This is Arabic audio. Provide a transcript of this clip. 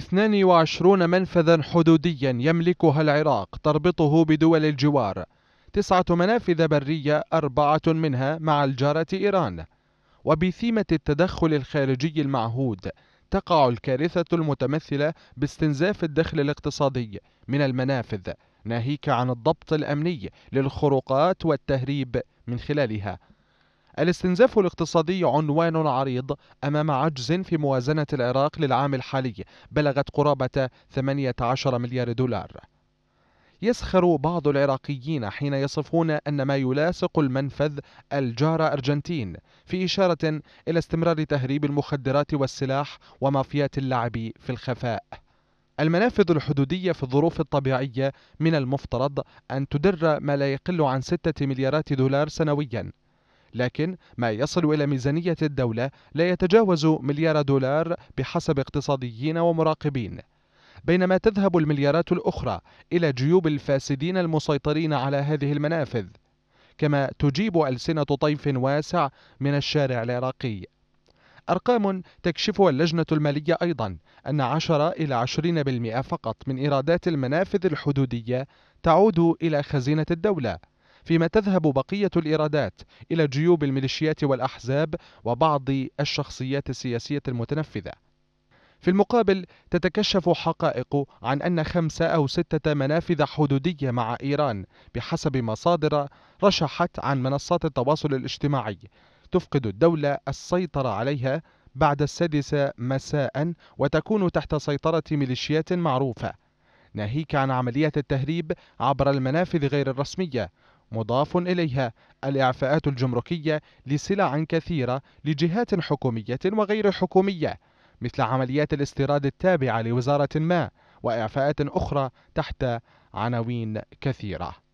22 منفذا حدوديا يملكها العراق تربطه بدول الجوار تسعة منافذ برية أربعة منها مع الجارة إيران وبثيمة التدخل الخارجي المعهود تقع الكارثة المتمثلة باستنزاف الدخل الاقتصادي من المنافذ ناهيك عن الضبط الأمني للخروقات والتهريب من خلالها الاستنزاف الاقتصادي عنوان عريض أمام عجز في موازنة العراق للعام الحالي بلغت قرابة 18 مليار دولار يسخر بعض العراقيين حين يصفون أن ما يلاصق المنفذ الجار أرجنتين في إشارة إلى استمرار تهريب المخدرات والسلاح ومافيات اللعب في الخفاء المنافذ الحدودية في الظروف الطبيعية من المفترض أن تدر ما لا يقل عن 6 مليارات دولار سنوياً لكن ما يصل إلى ميزانية الدولة لا يتجاوز مليار دولار بحسب اقتصاديين ومراقبين بينما تذهب المليارات الأخرى إلى جيوب الفاسدين المسيطرين على هذه المنافذ كما تجيب ألسنة طيف واسع من الشارع العراقي أرقام تكشفها اللجنة المالية أيضا أن 10 إلى 20% فقط من إيرادات المنافذ الحدودية تعود إلى خزينة الدولة فيما تذهب بقية الإيرادات إلى جيوب الميليشيات والأحزاب وبعض الشخصيات السياسية المتنفذة في المقابل تتكشف حقائق عن أن خمسة أو ستة منافذ حدودية مع إيران بحسب مصادر رشحت عن منصات التواصل الاجتماعي تفقد الدولة السيطرة عليها بعد السادسة مساء وتكون تحت سيطرة ميليشيات معروفة ناهيك عن عمليات التهريب عبر المنافذ غير الرسمية مضاف إليها الإعفاءات الجمركية لسلع كثيرة لجهات حكومية وغير حكومية مثل عمليات الاستيراد التابعة لوزارة ما وإعفاءات أخرى تحت عناوين كثيرة